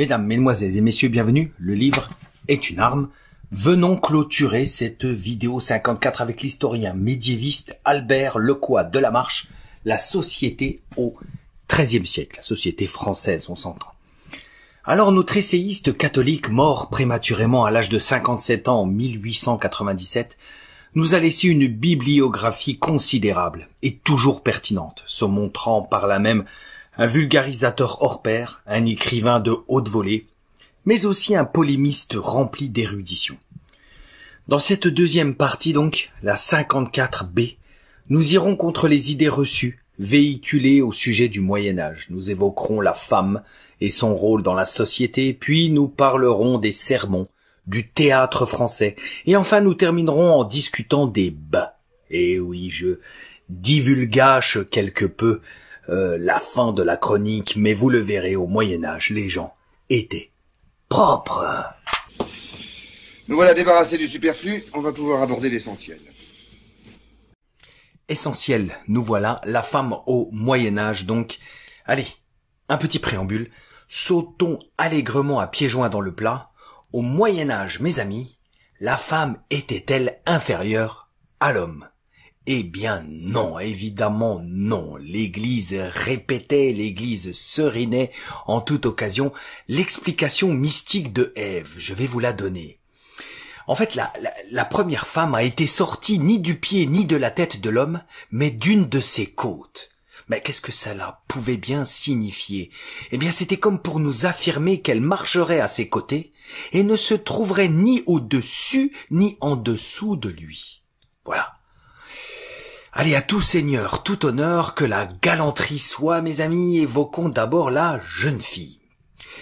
Mesdames, Mesdemoiselles et Messieurs, bienvenue. Le livre est une arme. Venons clôturer cette vidéo 54 avec l'historien médiéviste Albert Lecoy de la Marche, la société au XIIIe siècle, la société française, on s'entend. Alors notre essayiste catholique mort prématurément à l'âge de 57 ans en 1897 nous a laissé une bibliographie considérable et toujours pertinente, se montrant par là même un vulgarisateur hors pair, un écrivain de haute volée, mais aussi un polémiste rempli d'érudition. Dans cette deuxième partie donc, la 54B, nous irons contre les idées reçues véhiculées au sujet du Moyen Âge. Nous évoquerons la femme et son rôle dans la société, puis nous parlerons des sermons, du théâtre français, et enfin nous terminerons en discutant des bas. Eh oui, je divulgache quelque peu euh, la fin de la chronique, mais vous le verrez au Moyen Âge, les gens étaient propres. Nous voilà débarrassés du superflu, on va pouvoir aborder l'essentiel. Essentiel, nous voilà, la femme au Moyen Âge, donc. Allez, un petit préambule, sautons allègrement à pieds joints dans le plat. Au Moyen Âge, mes amis, la femme était-elle inférieure à l'homme eh bien non, évidemment non. L'Église répétait, l'Église serinait en toute occasion l'explication mystique de Ève. Je vais vous la donner. En fait, la, la, première femme a été sortie ni du pied ni de la tête de l'homme, mais d'une de ses côtes. Mais qu'est-ce que cela pouvait bien signifier Eh bien, c'était comme pour nous affirmer qu'elle marcherait à ses côtés et ne se trouverait ni au-dessus ni en dessous de lui. Voilà. Allez, à tout seigneur, tout honneur, que la galanterie soit, mes amis, évoquons d'abord la jeune fille.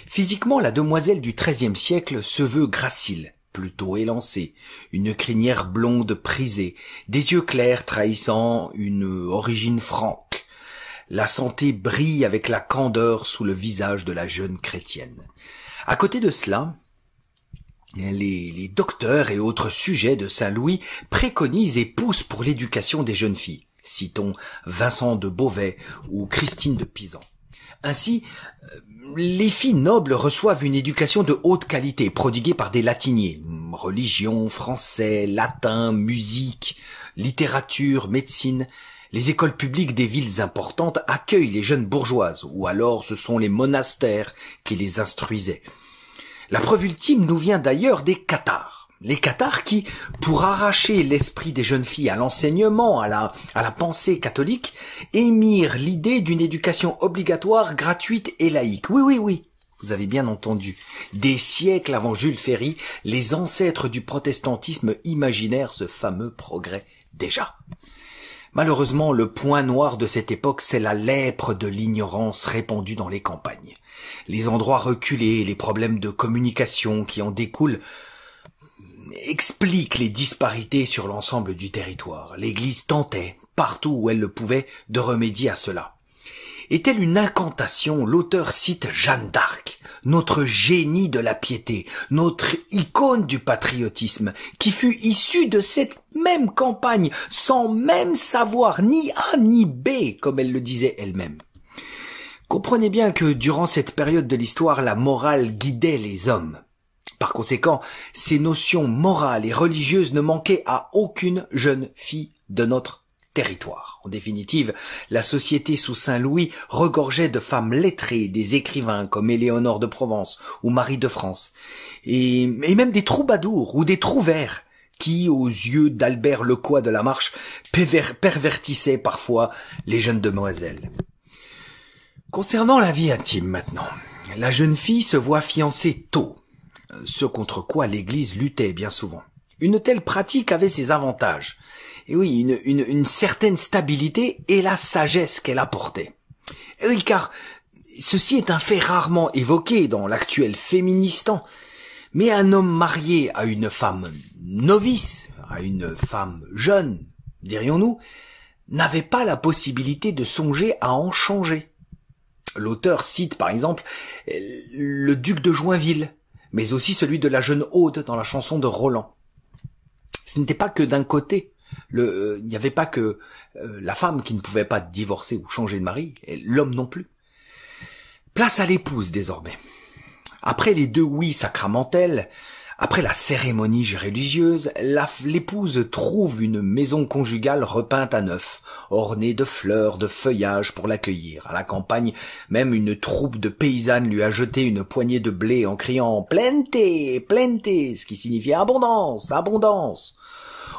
Physiquement, la demoiselle du XIIIe siècle se veut gracile, plutôt élancée, une crinière blonde prisée, des yeux clairs trahissant une origine franque. La santé brille avec la candeur sous le visage de la jeune chrétienne. À côté de cela, les, docteurs et autres sujets de Saint-Louis préconisent et poussent pour l'éducation des jeunes filles. Citons Vincent de Beauvais ou Christine de Pisan. Ainsi, euh, les filles nobles reçoivent une éducation de haute qualité prodiguée par des latiniers. Religion, français, latin, musique, littérature, médecine. Les écoles publiques des villes importantes accueillent les jeunes bourgeoises, ou alors ce sont les monastères qui les instruisaient. La preuve ultime nous vient d'ailleurs des cathares. Les cathares qui, pour arracher l'esprit des jeunes filles à l'enseignement, à la, à la pensée catholique, émirent l'idée d'une éducation obligatoire, gratuite et laïque. Oui, oui, oui. Vous avez bien entendu. Des siècles avant Jules Ferry, les ancêtres du protestantisme imaginèrent ce fameux progrès déjà. Malheureusement, le point noir de cette époque, c'est la lèpre de l'ignorance répandue dans les campagnes. Les endroits reculés et les problèmes de communication qui en découlent expliquent les disparités sur l'ensemble du territoire. L'Église tentait, partout où elle le pouvait, de remédier à cela. Est-elle une incantation, l'auteur cite Jeanne d'Arc, notre génie de la piété, notre icône du patriotisme, qui fut issue de cette même campagne, sans même savoir ni A ni B, comme elle le disait elle-même. Comprenez bien que durant cette période de l'histoire, la morale guidait les hommes. Par conséquent, ces notions morales et religieuses ne manquaient à aucune jeune fille de notre territoire définitive, la société sous Saint-Louis regorgeait de femmes lettrées, des écrivains comme Éléonore de Provence ou Marie de France, et, même des troubadours ou des trouvères qui, aux yeux d'Albert Lecoy de la Marche, pervertissaient parfois les jeunes demoiselles. Concernant la vie intime maintenant, la jeune fille se voit fiancée tôt, ce contre quoi l'Église luttait bien souvent. Une telle pratique avait ses avantages et oui, une, certaine stabilité et la sagesse qu'elle apportait. Et oui, car ceci est un fait rarement évoqué dans l'actuel féministan, mais un homme marié à une femme novice, à une femme jeune, dirions-nous, n'avait pas la possibilité de songer à en changer. L'auteur cite par exemple le duc de Joinville, mais aussi celui de la jeune Aude dans la chanson de Roland. Ce n'était pas que d'un côté. Le, euh, il n'y avait pas que euh, la femme qui ne pouvait pas divorcer ou changer de mari, et l'homme non plus. Place à l'épouse désormais. Après les deux oui sacramentels, après la cérémonie religieuse, l'épouse trouve une maison conjugale repeinte à neuf, ornée de fleurs, de feuillages pour l'accueillir. À la campagne, même une troupe de paysannes lui a jeté une poignée de blé en criant « Plente Plente !» ce qui signifiait « Abondance Abondance !»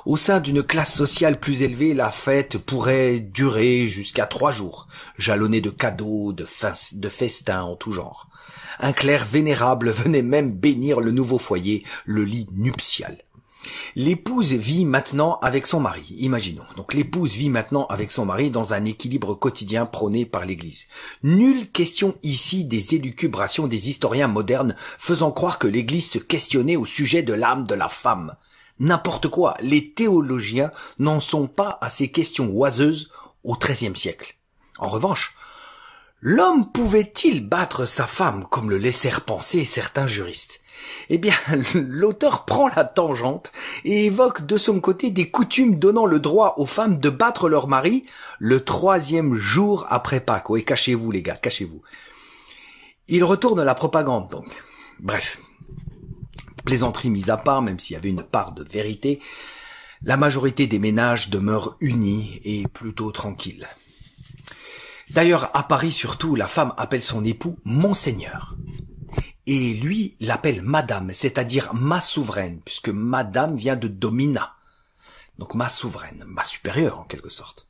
Au sein d'une classe sociale plus élevée, la fête pourrait durer jusqu'à trois jours, jalonnée de cadeaux, de, festins en tout genre. Un clerc vénérable venait même bénir le nouveau foyer, le lit nuptial. L'épouse vit maintenant avec son mari, imaginons. Donc l'épouse vit maintenant avec son mari dans un équilibre quotidien prôné par l'Église. Nulle question ici des élucubrations des historiens modernes faisant croire que l'Église se questionnait au sujet de l'âme de la femme n'importe quoi. Les théologiens n'en sont pas à ces questions oiseuses au XIIIe siècle. En revanche, l'homme pouvait-il battre sa femme comme le laissèrent penser certains juristes Eh bien, l'auteur prend la tangente et évoque de son côté des coutumes donnant le droit aux femmes de battre leur mari le troisième jour après Pâques. Oui, cachez-vous les gars, cachez-vous. Il retourne la propagande donc. Bref, plaisanterie mise à part, même s'il y avait une part de vérité, la majorité des ménages demeurent unis et plutôt tranquilles. D'ailleurs, à Paris surtout, la femme appelle son époux Monseigneur. Et lui l'appelle Madame, c'est-à-dire ma souveraine, puisque Madame vient de Domina. Donc ma souveraine, ma supérieure en quelque sorte.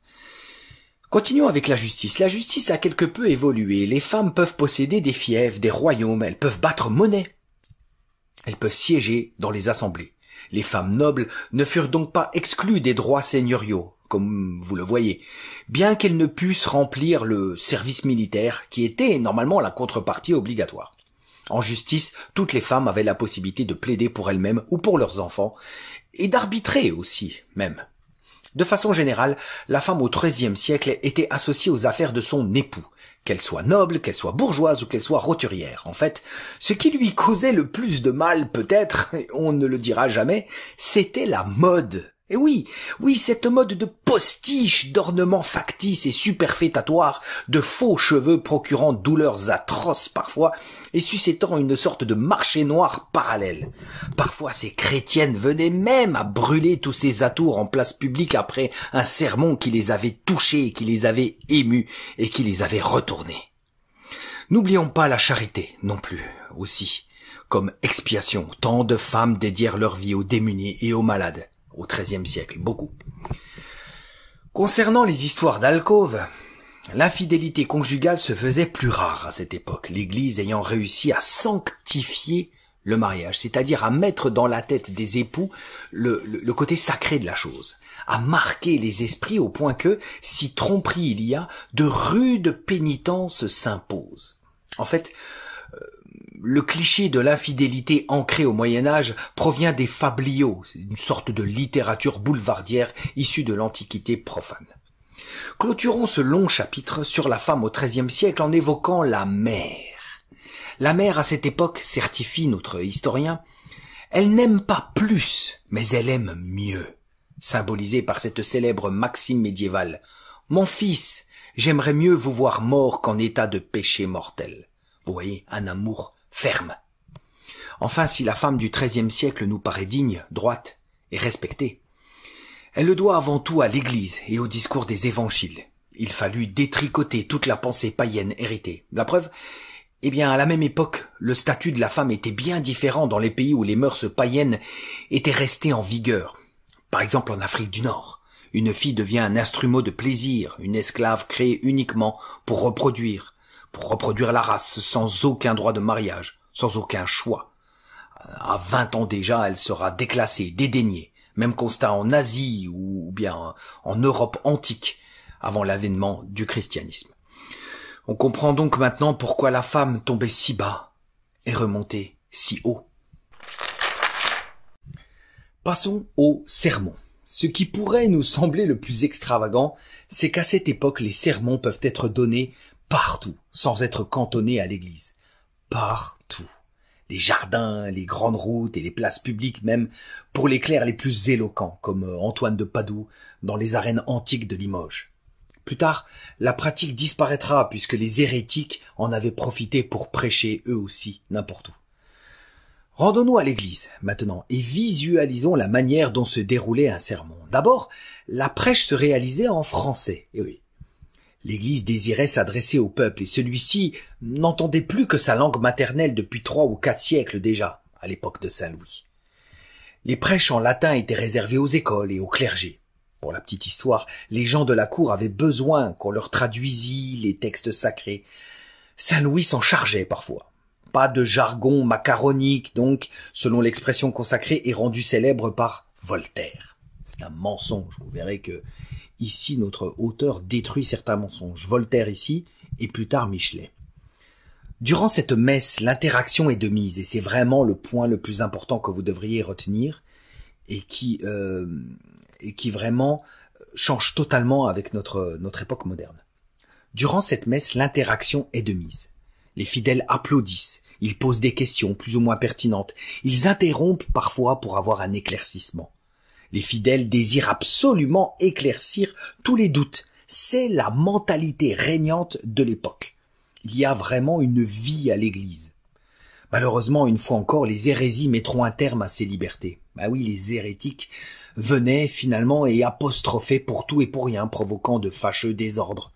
Continuons avec la justice. La justice a quelque peu évolué. Les femmes peuvent posséder des fiefs, des royaumes, elles peuvent battre monnaie. Elles peuvent siéger dans les assemblées. Les femmes nobles ne furent donc pas exclues des droits seigneuriaux, comme vous le voyez, bien qu'elles ne puissent remplir le service militaire qui était normalement la contrepartie obligatoire. En justice, toutes les femmes avaient la possibilité de plaider pour elles-mêmes ou pour leurs enfants, et d'arbitrer aussi, même. De façon générale, la femme au XIIIe siècle était associée aux affaires de son époux, qu'elle soit noble, qu'elle soit bourgeoise ou qu'elle soit roturière. En fait, ce qui lui causait le plus de mal peut-être, on ne le dira jamais, c'était la mode et eh oui, oui, cette mode de postiche d'ornements factices et superfétatoires, de faux cheveux procurant douleurs atroces parfois, et suscitant une sorte de marché noir parallèle. Parfois ces chrétiennes venaient même à brûler tous ces atours en place publique après un sermon qui les avait touchés, qui les avait émus et qui les avait retournés. N'oublions pas la charité non plus, aussi comme expiation. Tant de femmes dédièrent leur vie aux démunis et aux malades au XIIIe siècle, beaucoup. Concernant les histoires d'alcôve, l'infidélité conjugale se faisait plus rare à cette époque, l'Église ayant réussi à sanctifier le mariage, c'est-à-dire à mettre dans la tête des époux le, le, côté sacré de la chose, à marquer les esprits au point que, si tromperie il y a, de rudes pénitences s'imposent. En fait, le cliché de l'infidélité ancrée au Moyen Âge provient des fabliaux, une sorte de littérature boulevardière issue de l'Antiquité profane. Clôturons ce long chapitre sur la femme au XIIIe siècle en évoquant la mère. La mère à cette époque, certifie notre historien, elle n'aime pas plus, mais elle aime mieux, symbolisée par cette célèbre maxime médiévale. Mon fils, j'aimerais mieux vous voir mort qu'en état de péché mortel. Vous voyez, un amour ferme. Enfin, si la femme du XIIIe siècle nous paraît digne, droite et respectée, elle le doit avant tout à l'Église et au discours des évangiles. Il fallut détricoter toute la pensée païenne héritée. La preuve Eh bien, à la même époque, le statut de la femme était bien différent dans les pays où les mœurs païennes étaient restées en vigueur. Par exemple en Afrique du Nord, une fille devient un instrument de plaisir, une esclave créée uniquement pour reproduire, pour reproduire la race sans aucun droit de mariage, sans aucun choix. Euh, à vingt ans déjà, elle sera déclassée, dédaignée. Même constat en Asie ou bien en Europe antique, avant l'avènement du christianisme. On comprend donc maintenant pourquoi la femme tombait si bas et remontait si haut. Passons au sermon. Ce qui pourrait nous sembler le plus extravagant, c'est qu'à cette époque, les sermons peuvent être donnés partout, sans être cantonné à l'église. Partout. Les jardins, les grandes routes et les places publiques même, pour les clercs les plus éloquents, comme euh, Antoine de Padoue dans les arènes antiques de Limoges. Plus tard, la pratique disparaîtra puisque les hérétiques en avaient profité pour prêcher eux aussi n'importe où. Rendons-nous à l'église maintenant et visualisons la manière dont se déroulait un sermon. D'abord, la prêche se réalisait en français. Et eh oui, L'Église désirait s'adresser au peuple, et celui-ci n'entendait plus que sa langue maternelle depuis trois ou quatre siècles déjà, à l'époque de Saint Louis. Les prêches en latin étaient réservés aux écoles et aux clergés. Pour la petite histoire, les gens de la cour avaient besoin qu'on leur traduisît les textes sacrés. Saint Louis s'en chargeait parfois. Pas de jargon macaronique, donc, selon l'expression consacrée et rendue célèbre par Voltaire. C'est un mensonge, vous verrez que Ici, notre auteur détruit certains mensonges, Voltaire ici, et plus tard Michelet. Durant cette messe, l'interaction est de mise, et c'est vraiment le point le plus important que vous devriez retenir, et qui, euh, et qui vraiment change totalement avec notre, notre époque moderne. Durant cette messe, l'interaction est de mise. Les fidèles applaudissent, ils posent des questions plus ou moins pertinentes, ils interrompent parfois pour avoir un éclaircissement. Les fidèles désirent absolument éclaircir tous les doutes. C'est la mentalité régnante de l'époque. Il y a vraiment une vie à l'Église. Malheureusement, une fois encore, les hérésies mettront un terme à ces libertés. Bah oui, les hérétiques venaient finalement et apostrophaient pour tout et pour rien, provoquant de fâcheux désordres.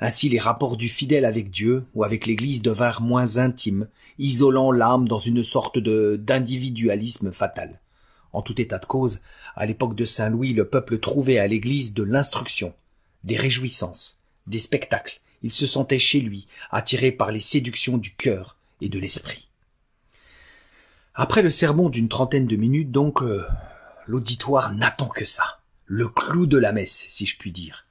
Ainsi les rapports du fidèle avec Dieu ou avec l'Église devinrent moins intimes, isolant l'âme dans une sorte de d'individualisme fatal. En tout état de cause, à l'époque de Saint Louis, le peuple trouvait à l'église de l'instruction, des réjouissances, des spectacles. Il se sentait chez lui, attiré par les séductions du cœur et de l'esprit. Après le sermon d'une trentaine de minutes, donc, euh, l'auditoire n'attend que ça. Le clou de la messe, si je puis dire.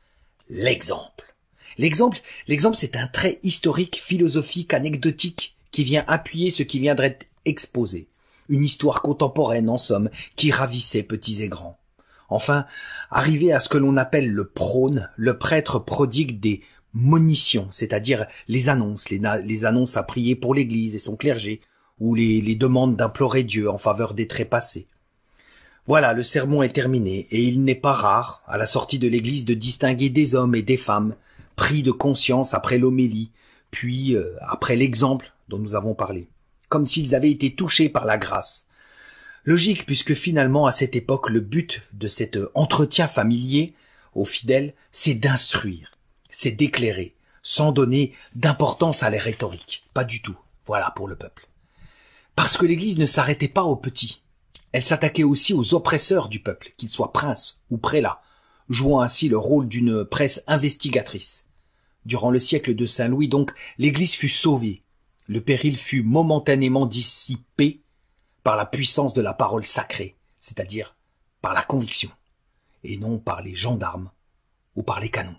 L'exemple. L'exemple, l'exemple, c'est un trait historique, philosophique, anecdotique, qui vient appuyer ce qui viendrait exposé une histoire contemporaine en somme, qui ravissait petits et grands. Enfin, arrivé à ce que l'on appelle le prône, le prêtre prodigue des monitions, c'est-à-dire les annonces, les, annonces à prier pour l'Église et son clergé, ou les, demandes d'implorer Dieu en faveur des trépassés. Voilà, le sermon est terminé, et il n'est pas rare, à la sortie de l'Église, de distinguer des hommes et des femmes, pris de conscience après l'homélie, puis euh, après l'exemple dont nous avons parlé comme s'ils avaient été touchés par la grâce. Logique puisque finalement à cette époque le but de cet euh, entretien familier aux fidèles, c'est d'instruire, c'est d'éclairer, sans donner d'importance à la rhétorique. Pas du tout. Voilà pour le peuple. Parce que l'Église ne s'arrêtait pas aux petits. Elle s'attaquait aussi aux oppresseurs du peuple, qu'ils soient princes ou prélats, jouant ainsi le rôle d'une presse investigatrice. Durant le siècle de Saint Louis donc, l'Église fut sauvée, le péril fut momentanément dissipé par la puissance de la parole sacrée, c'est-à-dire par la conviction, et non par les gendarmes ou par les canons.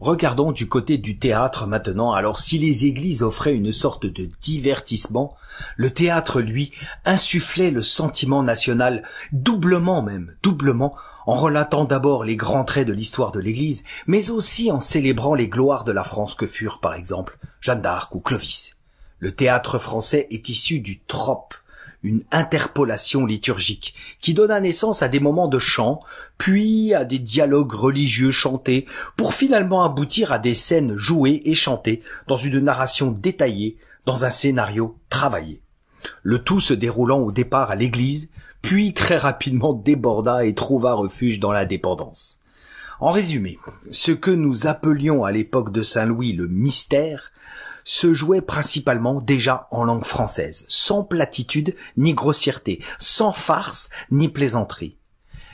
Regardons du côté du théâtre maintenant. Alors si les églises offraient une sorte de divertissement, le théâtre, lui, insufflait le sentiment national, doublement même, doublement, en relatant d'abord les grands traits de l'histoire de l'Église, mais aussi en célébrant les gloires de la France que furent, par exemple, Jeanne d'Arc ou Clovis. Le théâtre français est issu du trope, une interpolation liturgique, qui donna naissance à des moments de chant, puis à des dialogues religieux chantés, pour finalement aboutir à des scènes jouées et chantées dans une narration détaillée, dans un scénario travaillé. Le tout se déroulant au départ à l'église, puis très rapidement déborda et trouva refuge dans la dépendance. En résumé, ce que nous appelions à l'époque de Saint Louis le mystère se jouait principalement déjà en langue française, sans platitude ni grossièreté, sans farce ni plaisanterie.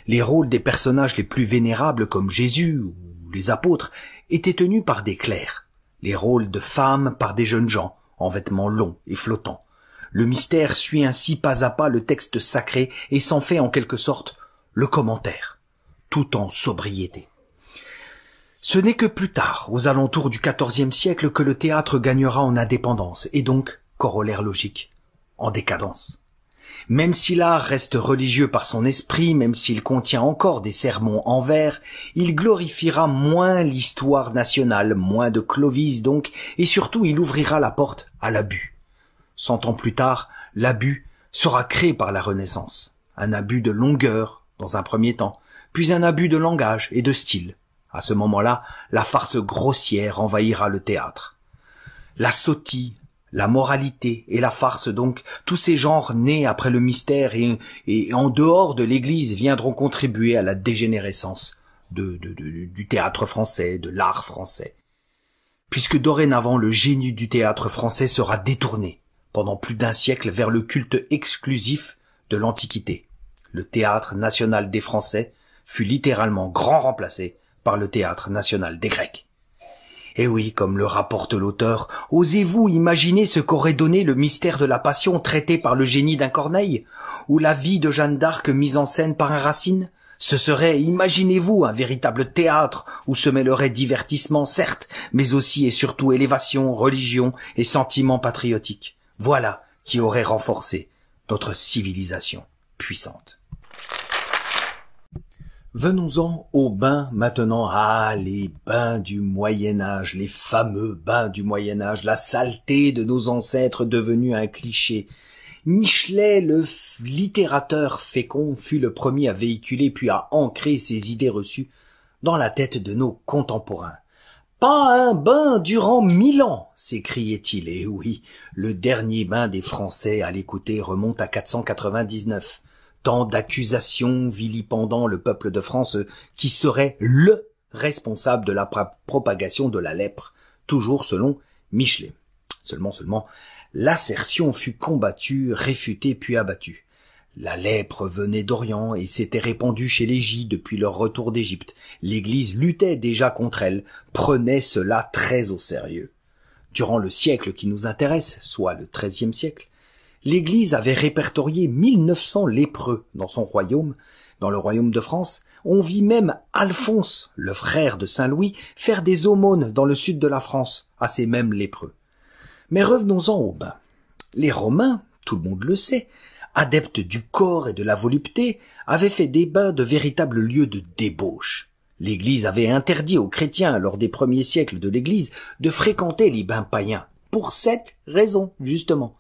Les rôles des personnages les plus vénérables comme Jésus ou les apôtres étaient tenus par des clercs, les rôles de femmes par des jeunes gens, en vêtements longs et flottants. Le mystère suit ainsi pas à pas le texte sacré et s'en fait en quelque sorte le commentaire, tout en sobriété. Ce n'est que plus tard, aux alentours du XIVe siècle, que le théâtre gagnera en indépendance, et donc, corollaire logique, en décadence. Même si l'art reste religieux par son esprit, même s'il contient encore des sermons en vers, il glorifiera moins l'histoire nationale, moins de Clovis donc, et surtout il ouvrira la porte à l'abus. Cent ans plus tard, l'abus sera créé par la Renaissance. Un abus de longueur, dans un premier temps, puis un abus de langage et de style. À ce moment-là, la farce grossière envahira le théâtre. La sotie la moralité et la farce donc, tous ces genres nés après le mystère et, en dehors de l'Église viendront contribuer à la dégénérescence du théâtre français, de l'art français. Puisque dorénavant le génie du théâtre français sera détourné pendant plus d'un siècle vers le culte exclusif de l'Antiquité. Le théâtre national des Français fut littéralement grand remplacé par le Théâtre national des Grecs. Et eh oui, comme le rapporte l'auteur, osez-vous imaginer ce qu'aurait donné le mystère de la passion traité par le génie d'un Corneille, ou la vie de Jeanne d'Arc mise en scène par un Racine Ce serait, imaginez-vous, un véritable théâtre où se mêlerait divertissement, certes, mais aussi et surtout élévation, religion et sentiments patriotiques. Voilà qui aurait renforcé notre civilisation puissante. Venons-en aux bains maintenant. Ah, les bains du Moyen Âge, les fameux bains du Moyen Âge, la saleté de nos ancêtres devenue un cliché. Michelet, le littérateur fécond, fut le premier à véhiculer puis à ancrer ses idées reçues dans la tête de nos contemporains. Pas un bain durant mille ans, s'écriait-il. Et oui, le dernier bain des Français à l'écouter remonte à 499 tant d'accusations vilipendant le peuple de France euh, qui serait LE responsable de la propagation de la lèpre, toujours selon Michelet. Seulement, seulement, l'assertion fut combattue, réfutée puis abattue. La lèpre venait d'Orient et s'était répandue chez les J depuis leur retour d'Égypte. L'Église luttait déjà contre elle, prenait cela très au sérieux. Durant le siècle qui nous intéresse, soit le XIIIe siècle, l'Église avait répertorié 1900 lépreux dans son royaume, dans le royaume de France, on vit même Alphonse, le frère de Saint Louis, faire des aumônes dans le sud de la France à ces mêmes lépreux. Mais revenons-en au bain. Les Romains, tout le monde le sait, adeptes du corps et de la volupté, avaient fait des bains de véritables lieux de débauche. L'Église avait interdit aux chrétiens, lors des premiers siècles de l'Église, de fréquenter les bains païens, pour cette raison, justement.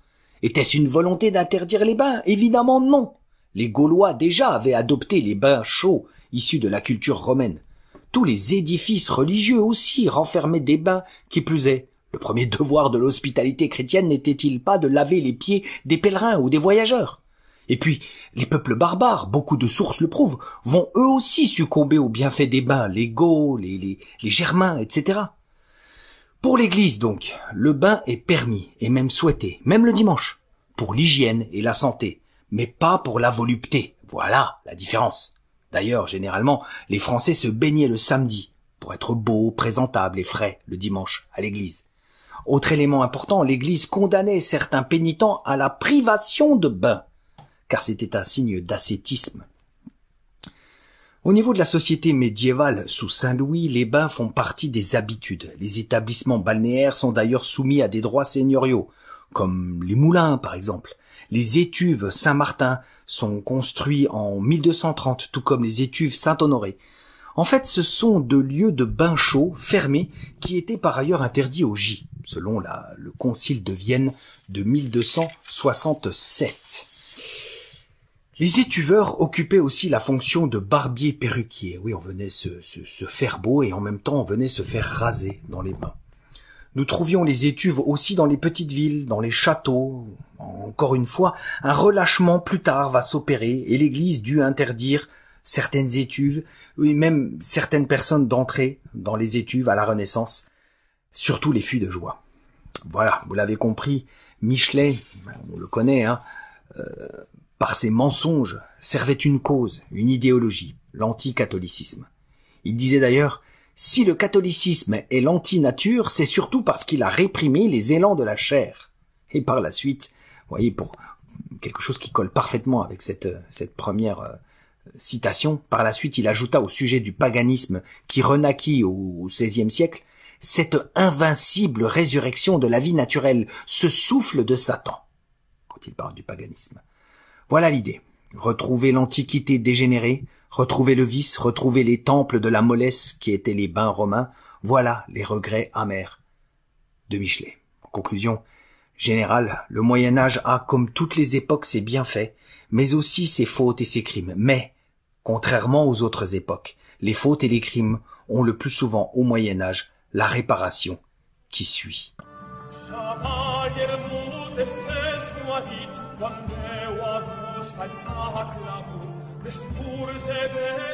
Était-ce une volonté d'interdire les bains Évidemment non. Les Gaulois déjà avaient adopté les bains chauds issus de la culture romaine. Tous les édifices religieux aussi renfermaient des bains, qui plus est. Le premier devoir de l'hospitalité chrétienne n'était-il pas de laver les pieds des pèlerins ou des voyageurs Et puis, les peuples barbares, beaucoup de sources le prouvent, vont eux aussi succomber aux bienfaits des bains, les Gauls, les, les Germains, etc. Pour l'église donc, le bain est permis et même souhaité, même le dimanche, pour l'hygiène et la santé, mais pas pour la volupté. Voilà la différence. D'ailleurs, généralement, les Français se baignaient le samedi pour être beaux, présentables et frais le dimanche à l'église. Autre élément important, l'Église condamnait certains pénitents à la privation de bain, car c'était un signe d'ascétisme. Au niveau de la société médiévale, sous Saint-Louis, les bains font partie des habitudes. Les établissements balnéaires sont d'ailleurs soumis à des droits seigneuriaux, comme les moulins par exemple. Les étuves Saint-Martin sont construits en 1230, tout comme les étuves Saint-Honoré. En fait, ce sont de lieux de bains chauds, fermés, qui étaient par ailleurs interdits aux J, selon le concile de Vienne de 1267. Les étuveurs occupaient aussi la fonction de barbier perruquier. Oui, on venait se, faire beau et en même temps on venait se faire raser dans les mains. Nous trouvions les étuves aussi dans les petites villes, dans les châteaux. Encore une fois, un relâchement plus tard va s'opérer et l'Église dut interdire certaines étuves, oui même certaines personnes d'entrer dans les étuves à la Renaissance, surtout les fûts de joie. Voilà, vous l'avez compris, Michelet, ben, on le connaît, hein, euh, par ses mensonges, servait une cause, une idéologie, l'anti-catholicisme. Il disait d'ailleurs Si le catholicisme est l'anti-nature, c'est surtout parce qu'il a réprimé les élans de la chair. Et par la suite, vous voyez, pour quelque chose qui colle parfaitement avec cette, cette première euh, citation, par la suite il ajouta au sujet du paganisme qui renaquit au XVIe siècle, cette invincible résurrection de la vie naturelle, ce souffle de Satan, quand il parle du paganisme. Voilà l'idée. Retrouver l'antiquité dégénérée, retrouver le vice, retrouver les temples de la mollesse qui étaient les bains romains, voilà les regrets amers de Michelet. conclusion, générale, le Moyen Âge a, comme toutes les époques, ses bienfaits, mais aussi ses fautes et ses crimes. Mais, contrairement aux autres époques, les fautes et les crimes ont le plus souvent au Moyen Âge la réparation qui suit. Sai sa ha clamo, de